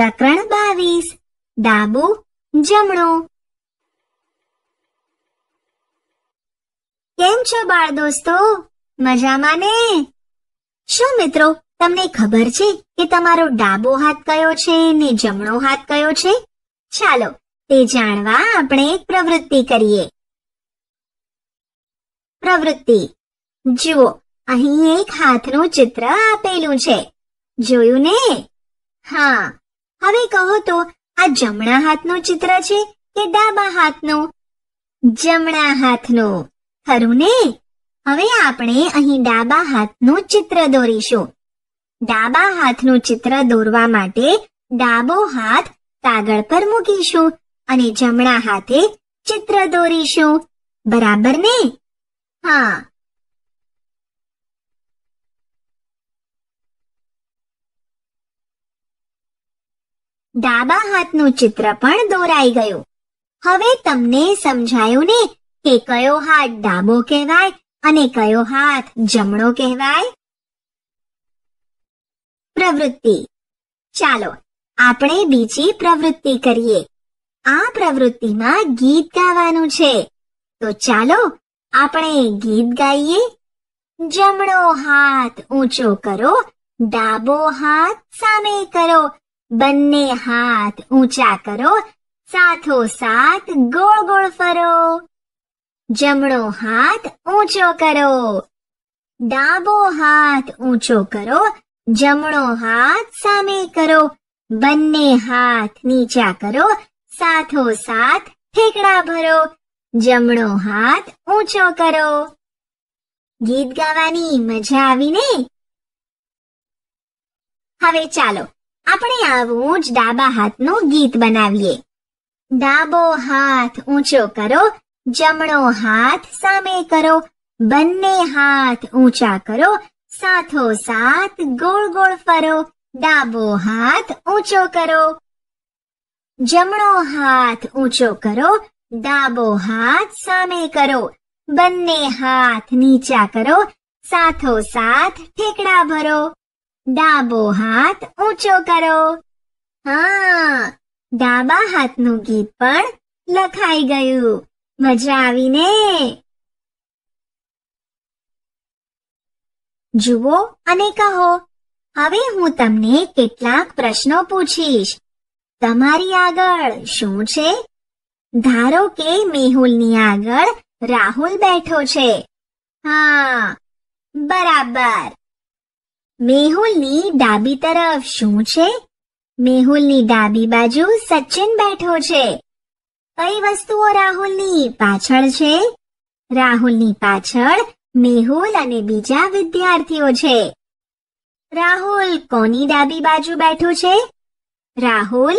પ્રકરણ બાવીસ ડાબો જમણો કેમ છો બાળ દોસ્તો મજામાં ને શું મિત્રો તમને ખબર છે કે તમારો ડાબો હાથ કયો છે ને જમણો હાથ કયો છે ચાલો તે જાણવા આપણે એક પ્રવૃત્તિ કરીએ પ્રવૃત્તિ જુઓ અહીં એક હાથનું ચિત્ર આપેલું છે જોયું ને હા હવે કહો તો આ જમણા હાથનું ચિત્ર છે કે ડાબા હાથનું જમણા હાથનું ખરું ને હવે આપણે અહીં ડાબા હાથનું ચિત્ર દોરીશું ડાબા હાથનું ચિત્ર દોરવા માટે ડાબો હાથ કાગળ પર મૂકીશું અને જમણા હાથે ચિત્ર દોરીશું બરાબર ને હા ડાબા હાથનું ચિત્ર પણ દોરાઈ ગયું હવે તમને સમજાયું ને કે કયો હાથ ડાબો કહેવાય અને કયો હાથ જમણો કહેવાય પ્રવૃત્તિ ચાલો આપણે બીજી પ્રવૃત્તિ કરીએ આ પ્રવૃત્તિમાં ગીત ગાવાનું છે તો ચાલો આપણે ગીત ગાઈએ જમણો હાથ ઊંચો કરો ડાબો હાથ સામે કરો બંને હાથ ઊંચા કરો સાથો સાથ ગોળ ગોળ ફરો જમણો હાથ ઊંચો કરો ડાબો હાથ ઊંચો કરો જમણો હાથ સામે કરો બંને હાથ નીચા કરો સાથો સાથ ઠેકડા ભરો જમણો હાથ ઊંચો કરો ગીત ગાવાની મજા આવીને હવે ચાલો આપણે આવું જ ડાબા હાથનું ગીત બનાવીએ ડાબો હાથ ઊંચો કરો જમણો હાથ સામે કરો બંને હાથ ઊંચા કરો સાથો સાથ ગોળ ગોળ ફરો ડાબો હાથ ઊંચો કરો જમણો હાથ ઊંચો કરો ડાબો હાથ સામે કરો બંને હાથ નીચા કરો સાથો સાથ ઠેકડા ભરો ડાબો હાથ ઊંચો કરો હા ડાબા હાથનું ગીત પણ લખાઈ ગયું મજા આવીને જુઓ અને કહો હવે હું તમને કેટલાક પ્રશ્નો પૂછીશ તમારી આગળ શું છે ધારો કે મેહુલની આગળ રાહુલ બેઠો છે હા બરાબર મેહુલની ડાબી તરફ શું છે મેહુલની ડાબી બાજુ સચિન બેઠો છે કઈ વસ્તુઓ રાહુલની પાછળ છે રાહુલની પાછળ મેહુલ અને બીજા વિદ્યાર્થીઓ છે રાહુલ કોની ડાબી બાજુ બેઠો છે રાહુલ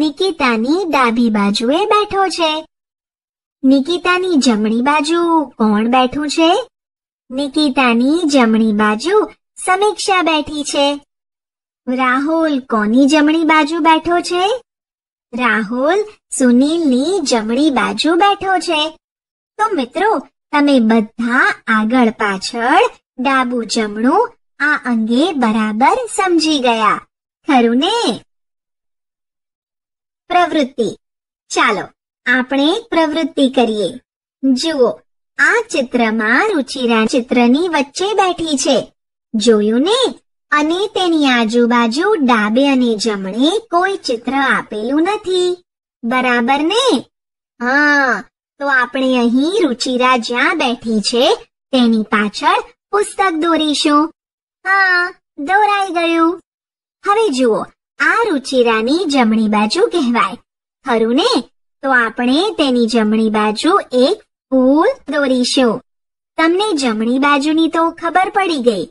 નિકિતાની ડાબી બાજુએ બેઠો છે નિકિતાની જમણી બાજુ કોણ બેઠું છે નિકિતાની જમણી બાજુ સમીક્ષા બેઠી છે રાહુલ કોની જમણી બાજુ બેઠો છે રાહુલ સુનીલની જમણી બાજુ બેઠો છે તો મિત્રો તમે બધા આગળ પાછળ ડાબુ જમણું આ અંગે બરાબર સમજી ગયા ખરું ને પ્રવૃત્તિ ચાલો આપણે એક પ્રવૃત્તિ કરીએ જુઓ આ ચિત્રમાં રુચિરા ચિત્રની વચ્ચે બેઠી છે જોયું ને અને તેની આજુબાજુ ડાબે અને જમણે કોઈ ચિત્ર આપેલું નથી બરાબર ને હા તો આપણે અહીં રુચિરા જ્યાં બેઠી છે તેની પાછળ પુસ્તક દોરીશું હા દોરાઈ ગયું હવે જુઓ આ રુચિરાની જમણી બાજુ કહેવાય ખરું ને તો આપણે તેની જમણી બાજુ એક ફૂલ દોરીશું તમને જમણી બાજુની તો ખબર પડી ગઈ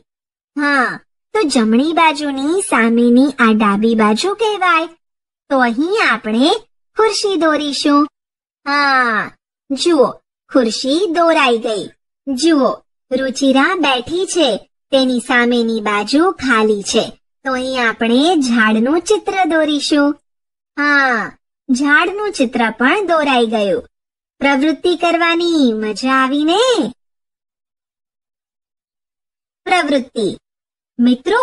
હા તો જમણી બાજુની સામેની આ ડાબી બાજુ કહેવાય તો અહીં આપણે ખુરશી દોરીશું હા જુઓ ખુરશી દોરાઈ ગઈ જુઓ રુચિરા બેઠી છે તેની સામેની બાજુ ખાલી છે તો અહીં આપણે ઝાડનું ચિત્ર દોરીશું હા ઝાડનું ચિત્ર પણ દોરાઈ ગયું પ્રવૃત્તિ કરવાની મજા આવીને પ્રવૃત્તિ મિત્રો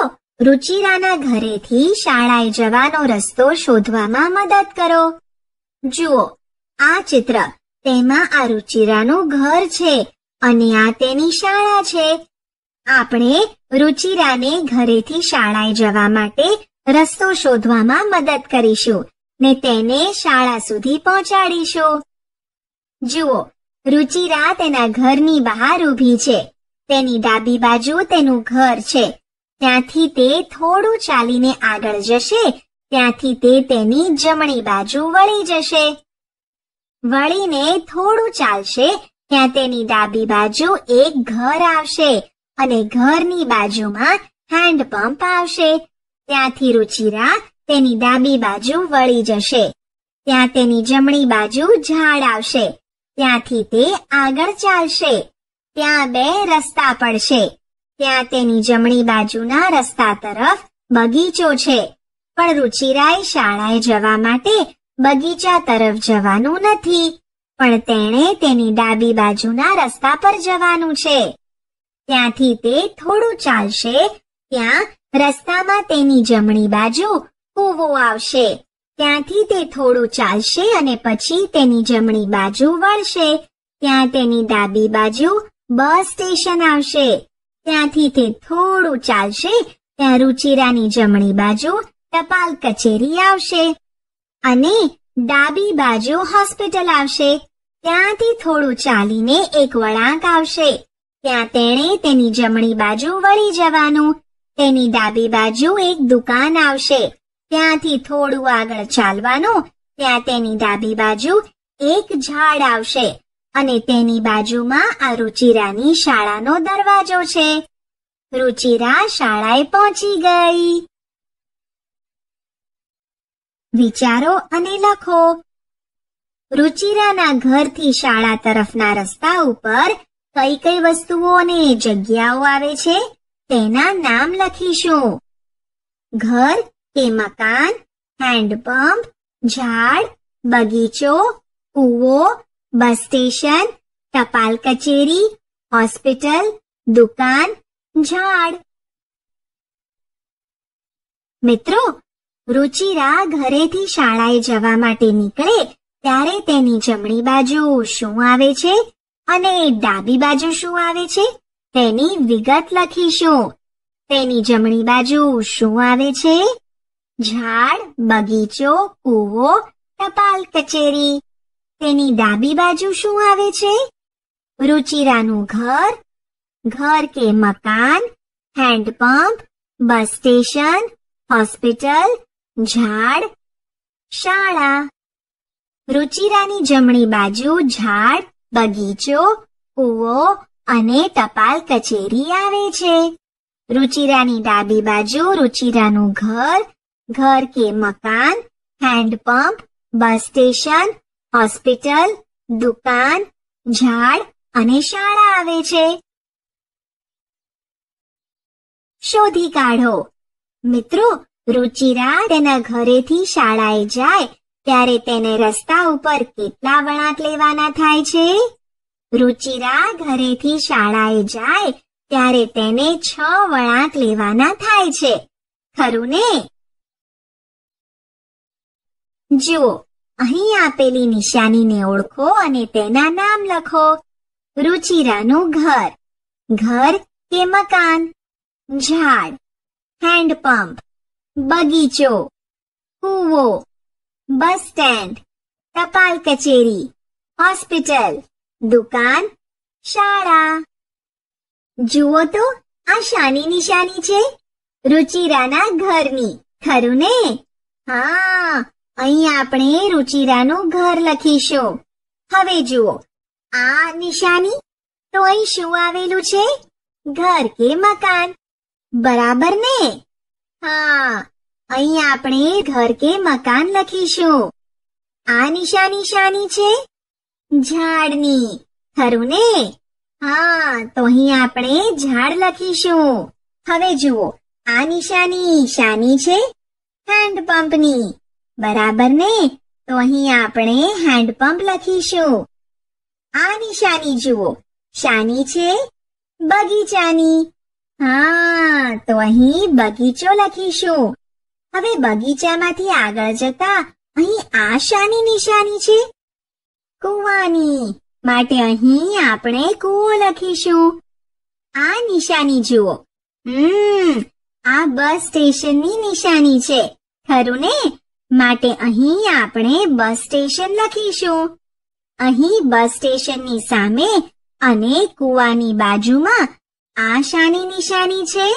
રુચિરાના ઘરેથી શાળાએ જવાનો રસ્તો શોધવામાં મદદ કરો જુઓ આ ચિત્ર તેમાં આ રુચિરાનું ઘર છે અને આ તેની શાળા છે આપણે રુચિરાને ઘરેથી શાળાએ જવા માટે રસ્તો શોધવામાં મદદ કરીશું ને તેને શાળા સુધી પહોંચાડીશું જુઓ રુચિરા તેના ઘરની બહાર ઊભી છે તેની ડાબી બાજુ તેનું ઘર છે ત્યાંથી તે થોડું ચાલીને આગળ જશે ત્યાંથી તે તેની જમણી બાજુ વળી જશે વળીને થોડું ચાલશે ત્યાં તેની ડાબી બાજુ એક ઘર આવશે અને ઘરની બાજુમાં હેન્ડપંપ આવશે ત્યાંથી રુચિરા તેની ડાબી બાજુ વળી જશે ત્યાં તેની જમણી બાજુ ઝાડ આવશે ત્યાંથી તે આગળ ચાલશે ત્યાં બે રસ્તા પડશે ત્યાં તેની જમણી બાજુના રસ્તા તરફ બગીચો છે પણ રુચિરાય શાળાએ જવા માટે બગીચા તરફ જવાનું નથી પણ તેણે તેની ડાબી બાજુના રસ્તા પર જવાનું છે ત્યાંથી તે થોડું ચાલશે ત્યાં રસ્તામાં તેની જમણી બાજુ કૂવો આવશે ત્યાંથી તે થોડું ચાલશે અને પછી તેની જમણી બાજુ વળશે ત્યાં તેની ડાબી બાજુ બસ સ્ટેશન આવશે ત્યાંથી તે થોડું ચાલશે ત્યાં રૂચિરાની જમણી બાજુ ટપાલ કચેરી આવશે અને ડાબી બાજુ હોસ્પિટલ આવશે ત્યાંથી થોડું ચાલીને એક વળાંક આવશે ત્યાં તેણે તેની જમણી બાજુ વળી જવાનું તેની ડાબી બાજુ એક દુકાન આવશે ત્યાંથી થોડું આગળ ચાલવાનું ત્યાં તેની ડાબી બાજુ એક ઝાડ આવશે અને તેની બાજુમાં આ રુચિરાની શાળાનો દરવાજો છે રુચિરા શાળાએ પહોંચી ગઈ વિચારો અને લખો રુચિરાના ઘરથી શાળા તરફના રસ્તા ઉપર કઈ કઈ વસ્તુઓ અને જગ્યાઓ આવે છે તેના નામ લખીશું ઘર કે મકાન હેન્ડપંપ ઝાડ બગીચો કૂવો બસ સ્ટેશન ટપાલ કચેરી હોસ્પિટલ દુકાન ઝાડ મિત્રો રુચિરા ઘરેથી શાળાએ જવા માટે નીકળે ત્યારે તેની જમણી બાજુ શું આવે છે અને ડાબી બાજુ શું આવે છે તેની વિગત લખીશું તેની જમણી બાજુ શું આવે છે ઝાડ બગીચો કૂવો ટપાલ કચેરી તેની ડાબી બાજુ શું આવે છે રુચિરાનું ઘર ઘર કે મકાન હેન્ડપંપ બસ સ્ટેશન હોસ્પિટલ ઝાડ શાળા રુચિરાની જમણી બાજુ ઝાડ બગીચો કૂવો અને ટપાલ કચેરી આવે છે રુચિરાની ડાબી બાજુ રુચિરાનું ઘર ઘર કે મકાન હેન્ડપંપ બસ સ્ટેશન હોસ્પિટલ દુકાન ઝાડ અને શાળા આવે છે શોધી કાઢો મિત્રો રુચિરા તેના ઘરેથી શાળાએ જાય ત્યારે તેને રસ્તા ઉપર કેટલા વળાંક લેવાના થાય છે રુચિરા ઘરેથી શાળાએ જાય ત્યારે તેને છ વળાંક લેવાના થાય છે ખરું ને જુઓ અહીં આપેલી નિશાનીને ઓળખો અને તેના નામ લખો રુચિરાનું ઘર ઘર કે મકાન ઝાડ હેન્ડપંપ બગીચો કૂવો બસ સ્ટેન્ડ ટપાલ કચેરી હોસ્પિટલ દુકાન શાળા જુઓ તો આ શાની નિશાની છે રુચિરાના ઘરની ખરું ને હા અહીં આપણે રુચિરાનું ઘર લખીશું હવે જુઓ આ નિશાની તો અહીં શું આવેલું છે ઘર કે મકાન બરાબર ને હા અહીં આપણે ઘર કે મકાન લખીશું આ નિશાની શાની છે ઝાડની ખરું ને હા તો અહીં આપણે ઝાડ લખીશું હવે જુઓ આ નિશાની શાની છે હેન્ડપંપની બરાબર ને તો અહીં આપણે હેન્ડપંપ લખીશું આ નિશાની જુઓ શાની છે બગીચાની હા તો અહીં બગીચો લખીશું હવે બગીચામાંથી આગળ જતા અહીં આ શાની નિશાની છે કૂવાની માટે અહીં આપણે કૂવો લખીશું આ નિશાની જુઓ હમ આ બસ સ્ટેશનની નિશાની છે ખરું ને માટે અહીં આપણે બસ સ્ટેશન લખીશું અહીં બસ સ્ટેશનની સામે અને કૂવાની બાજુમાં આ શાની નિશાની છે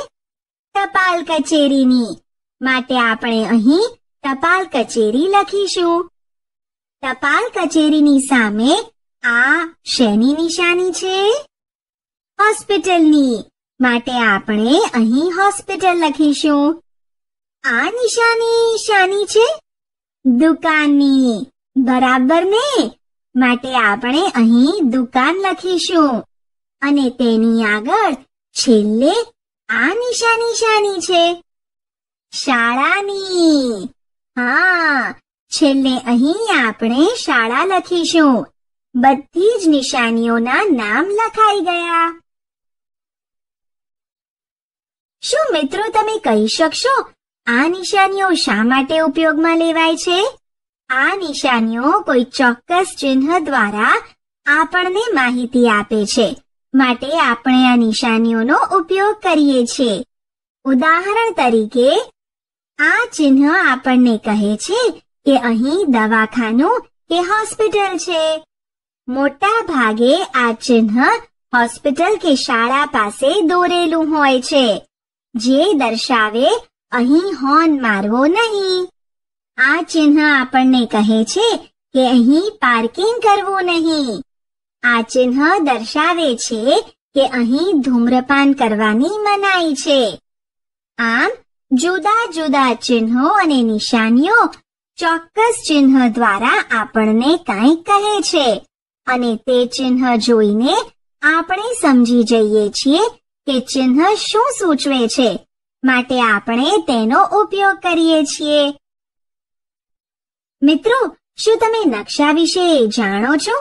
ટપાલ કચેરીની માટે આપણે અહીં ટપાલ કચેરી લખીશું ટપાલ કચેરીની સામે આ શેની નિશાની છે હોસ્પિટલની માટે આપણે અહીં હોસ્પિટલ લખીશું આ નિશાની શાની છે દુકાનની બરાબર ને માટે આપણે અહીં દુકાન લખીશું અને તેની આગળ છેલ્લે આ નિશાની શાની છે શાળાની હા છેલ્લે અહીં આપણે શાળા લખીશું બધી જ નિશાનીઓના નામ લખાઈ ગયા શું મિત્રો તમે કહી શકશો આ નિશાનીઓ શા માટે ઉપયોગમાં લેવાય છે આ નિશાનીઓ કોઈ ચોક્કસ ચિહ્ન દ્વારા આપણને માહિતી આપે છે માટે આપણે આ નિશાનીઓનો ઉપયોગ કરીએ છીએ ઉદાહરણ તરીકે આ ચિહ્ન આપણને કહે છે કે અહીં દવાખાનું કે હોસ્પિટલ છે મોટા ભાગે આ ચિહ્ન હોસ્પિટલ કે શાળા પાસે દોરેલું હોય છે જે દર્શાવે અહીં હોર્ન મારવો નહીં આ ચિહ્ન આપણને કહે છે કે અહીં પાર્કિંગ કરવું નહીં આ ચિહ્ન દર્શાવે છે કે અહીં ધૂમ્રપાન કરવાની મનાઈ છે આમ જુદા જુદા ચિહ્નો અને નિશાનીઓ ચોક્કસ ચિહ્ન દ્વારા આપણને કંઈક કહે છે અને તે ચિહ્ન જોઈને આપણે સમજી જઈએ છીએ કે ચિહ્ન શું સૂચવે છે માટે આપણે તેનો ઉપયોગ કરીએ છીએ મિત્રો શું તમે નકશા વિશે જાણો છો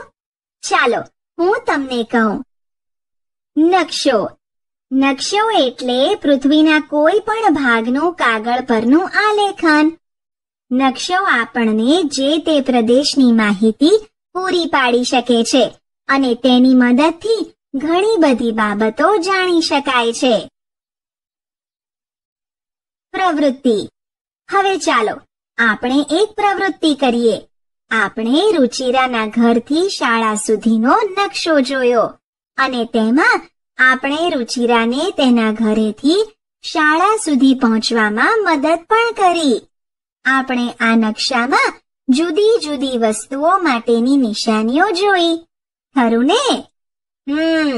ચાલો હું તમને કહું નકશો નકશો એટલે પૃથ્વીના કોઈ પણ ભાગનું કાગળ પરનું આલેખન નકશો આપણને જે તે પ્રદેશની માહિતી પૂરી પાડી શકે છે અને તેની મદદથી ઘણી બધી બાબતો જાણી શકાય છે પ્રવૃત્તિ હવે ચાલો આપણે એક પ્રવૃત્તિ કરીએ આપણે રુચિરાના ઘરથી શાળા સુધીનો નકશો જોયો અને તેમાં આપણે રુચિરાને તેના ઘરેથી શાળા સુધી પહોંચવામાં મદદ પણ કરી આપણે આ નકશામાં જુદી જુદી વસ્તુઓ માટેની નિશાનીઓ જોઈ ખરું ને હમ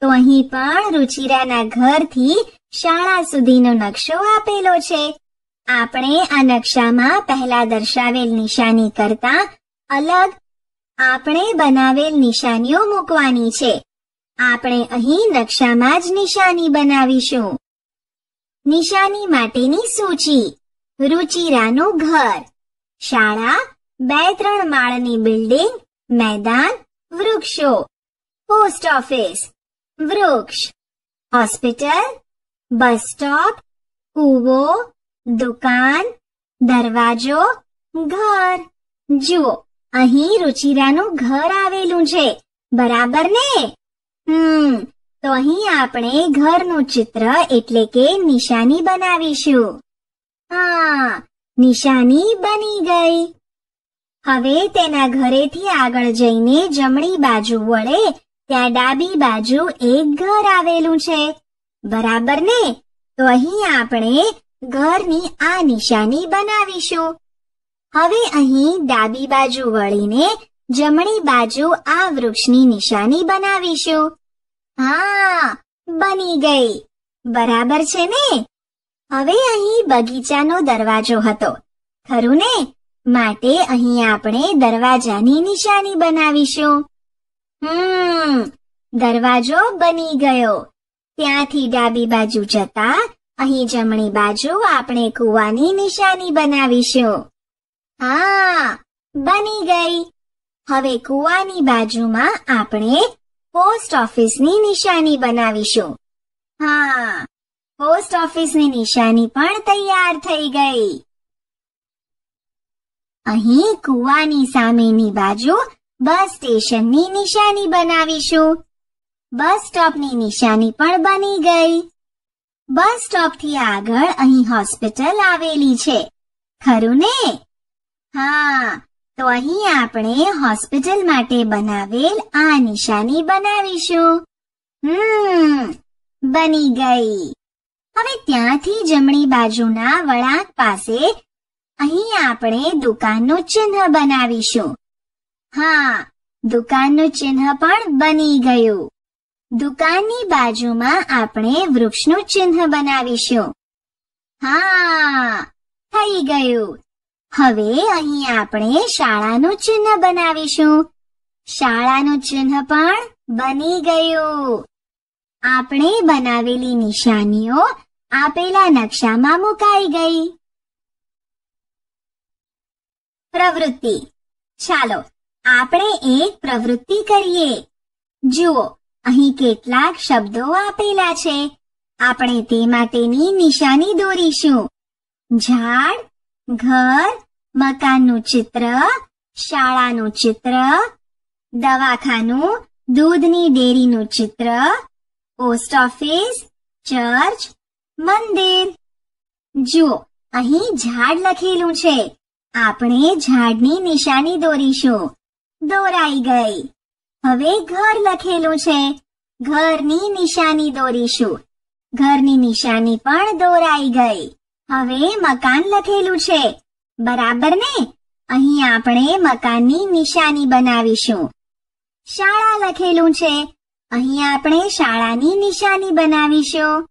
તો અહીં પણ રુચિરાના ઘરથી શાળા સુધીનો નકશો આપેલો છે આપણે આ નકશામાં પહેલા દર્શાવેલ નિશાની કરતા અલગ આપણે બનાવેલ નિશાનીઓ મૂકવાની છે આપણે અહીં નકશામાં જ નિશાની બનાવીશું નિશાની માટેની સૂચિ રુચિરાનું ઘર શાળા બે ત્રણ માળની બિલ્ડિંગ મેદાન વૃક્ષો પોસ્ટ ઓફિસ વૃક્ષ હોસ્પિટલ બસ સ્ટોપ કૂવો દુકાન દરવાજો ઘર જુઓ અહીં રુચિરાનું ઘર આવેલું છે બરાબર ને હમ તો અહીં આપણે ઘરનું ચિત્ર એટલે કે નિશાની બનાવીશું હા નિશાની બની ગઈ હવે તેના ઘરેથી આગળ જઈને જમણી બાજુ વળે ત્યાં ડાબી બાજુ એક ઘર આવેલું છે બરાબર ને તો અહીં આપણે ઘરની આ નિશાની બનાવીશું હવે અહીં ડાબી બાજુ વળીને જમણી બાજુ આ વૃક્ષની નિશાની બનાવીશું હા બની ગઈ બરાબર છે ને હવે અહીં બગીચાનો દરવાજો હતો ખરું ને માટે અહીં આપણે દરવાજાની નિશાની બનાવીશું હમ દરવાજો બની ગયો ત્યાંથી ડાબી બાજુ જતા અહીં જમણી બાજુ આપણે કૂવાની નિશાની બનાવીશું હા બની ગઈ હવે કૂવાની બાજુમાં આપણે પોસ્ટ ઓફિસની નિશાની બનાવીશું હા પોસ્ટ ઓફિસની નિશાની પણ તૈયાર થઈ ગઈ અહીં કૂવાની સામેની બાજુ બસ સ્ટેશનની નિશાની બનાવીશું બસ સ્ટોપની નિશાની પણ બની ગઈ બસ સ્ટોપથી આગળ અહીં હોસ્પિટલ આવેલી છે ખરું ને હા તો અહીં આપણે હોસ્પિટલ માટે બનાવેલ આ નિશાની બનાવીશું હમ બની ગઈ હવે ત્યાંથી જમણી બાજુના વળાંક પાસે અહીં આપણે દુકાનનું ચિહ્ન બનાવીશું હા દુકાનનું ચિહ્ન પણ બની ગયું દુકાનની બાજુમાં આપણે વૃક્ષનું ચિહ્ન બનાવીશું હા થઈ ગયું હવે અહીં આપણે શાળાનું ચિહ્ન બનાવીશું શાળાનું ચિહ્ન પણ બની ગયું આપણે બનાવેલી નિશાનીઓ આપેલા નકશામાં મુકાઈ ગઈ પ્રવૃત્તિ ચાલો આપણે એક પ્રવૃત્તિ કરીએ જુઓ અહીં કેટલાક શબ્દો આપેલા છે આપણે તે માટેની નિશાની દોરીશું ઝાડ ઘર મકાનનું ચિત્ર શાળાનું ચિત્ર દવાખાનું દૂધની ડેરીનું ચિત્ર પોસ્ટ ઓફિસ ચર્ચ મંદિર જુઓ અહીં ઝાડ લખેલું છે આપણે ઝાડની નિશાની દોરીશું દોરાઈ ગઈ હવે ઘર લખેલું છે ઘરની નિશાની દોરીશું ઘરની નિશાની પણ દોરાઈ ગઈ હવે મકાન લખેલું છે બરાબર ને અહીં આપણે મકાનની નિશાની બનાવીશું શાળા લખેલું છે અહીં આપણે શાળાની નિશાની બનાવીશું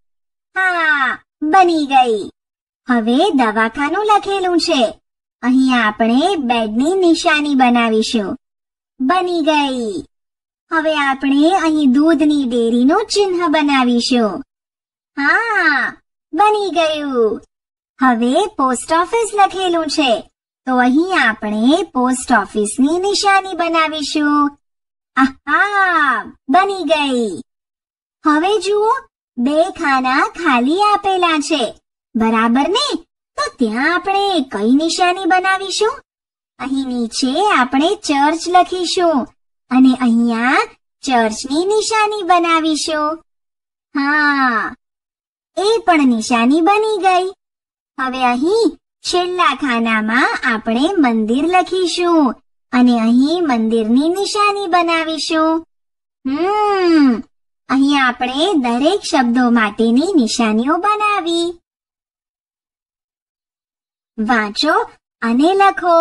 હા બની ગઈ હવે દવાખાનું લખેલું છે અહીં આપણે બેડની નિશાની બનાવીશું બની ગઈ હવે આપણે અહીં દૂધની ડેરીનું ચિહ્ન બનાવીશું હા બની ગયું હવે પોસ્ટ ઓફિસ લખેલું છે તો અહીં આપણે પોસ્ટ ઓફિસની નિશાની બનાવીશું આહા બની ગઈ હવે જુઓ બે ખાના ખાલી આપેલા છે બરાબર ને તો ત્યાં આપણે કઈ નિશાની બનાવીશું અહીં નીચે આપણે ચર્ચ લખીશું અને અહીંયા ચર્ચની નિશાની બનાવીશું હા એ પણ નિશાની બની ગઈ હવે અહીં છેલ્લા ખાનામાં આપણે મંદિર લખીશું અને અહીં મંદિરની નિશાની બનાવીશું હમ અહીં આપણે દરેક શબ્દો માટેની નિશાનીઓ બનાવી વાંચો અને લખો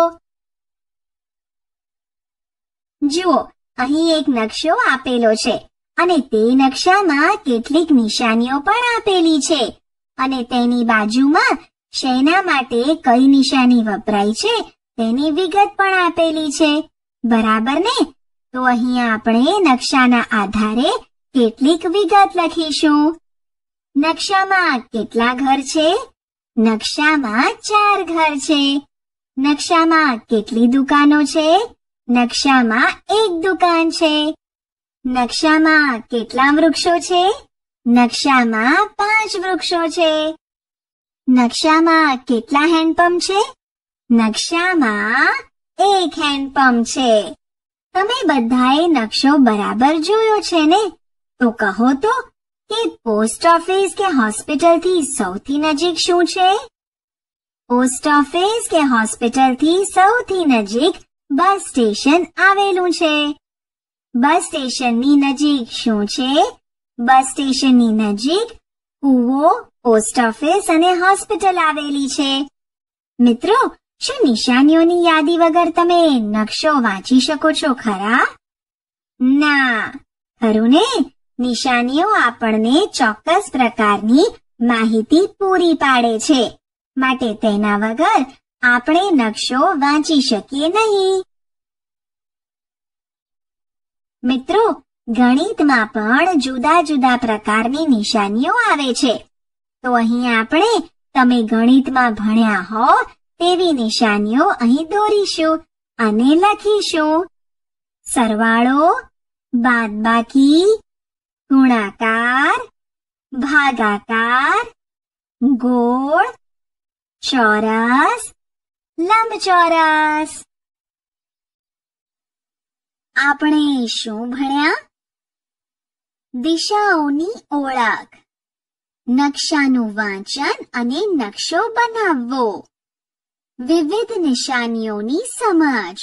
જુઓ અહીં એક નકશો આપેલો છે અને તે નકશામાં કેટલીક નિશાનીઓ પણ આપેલી છે અને તેની બાજુમાં શેના માટે કઈ નિશાની વપરાય છે તેની વિગત પણ આપેલી છે બરાબર ને તો અહીં આપણે નકશાના આધારે કેટલીક વિગત લખીશું નકશામાં કેટલા ઘર છે નકશામાં ચાર ઘર છે નકશામાં કેટલી દુકાનો છે નકશામાં એક દુકાન છે નકશામાં કેટલા વૃક્ષો છે નકશામાં પાંચ વૃક્ષો છે નકશામાં કેટલા હેન્ડપંપ છે નકશામાં એક હેન્ડપંપ છે તમે બધાએ નકશો બરાબર જોયો છે ને તો કહો તો કે પોસ્ટ ઓફિસ કે હોસ્પિટલથી સૌથી નજીક શું છે પોસ્ટ ઓફિસ કે હોસ્પિટલથી સૌથી નજીક બસ સ્ટેશન આવેલું છે બસ સ્ટેશનની નજીક શું છે બસ સ્ટેશનની નજીક કૂવો પોસ્ટ ઓફિસ અને હોસ્પિટલ આવેલી છે મિત્રો શું નિશાનીઓની યાદી વગર તમે નકશો વાંચી શકો છો ખરા ના ખરું ને નિશાનીઓ આપણને ચોક્કસ પ્રકારની માહિતી પૂરી પાડે છે માટે તેના વગર આપણે નકશો વાંચી શકીએ નહીં મિત્રો ગણિતમાં પણ જુદા જુદા પ્રકારની નિશાનીઓ આવે છે તો અહીં આપણે તમે ગણિતમાં ભણ્યા હો તેવી નિશાનીઓ અહીં દોરીશું અને લખીશું સરવાળો બાદબાકી ગુણાકાર ભાગાકાર ગોળ ચોરસ લંબચોરસ આપણે શું ભણ્યા દિશાઓની ઓળખ નકશાનું વાંચન અને નકશો બનાવવો વિવિધ નિશાનીઓની સમજ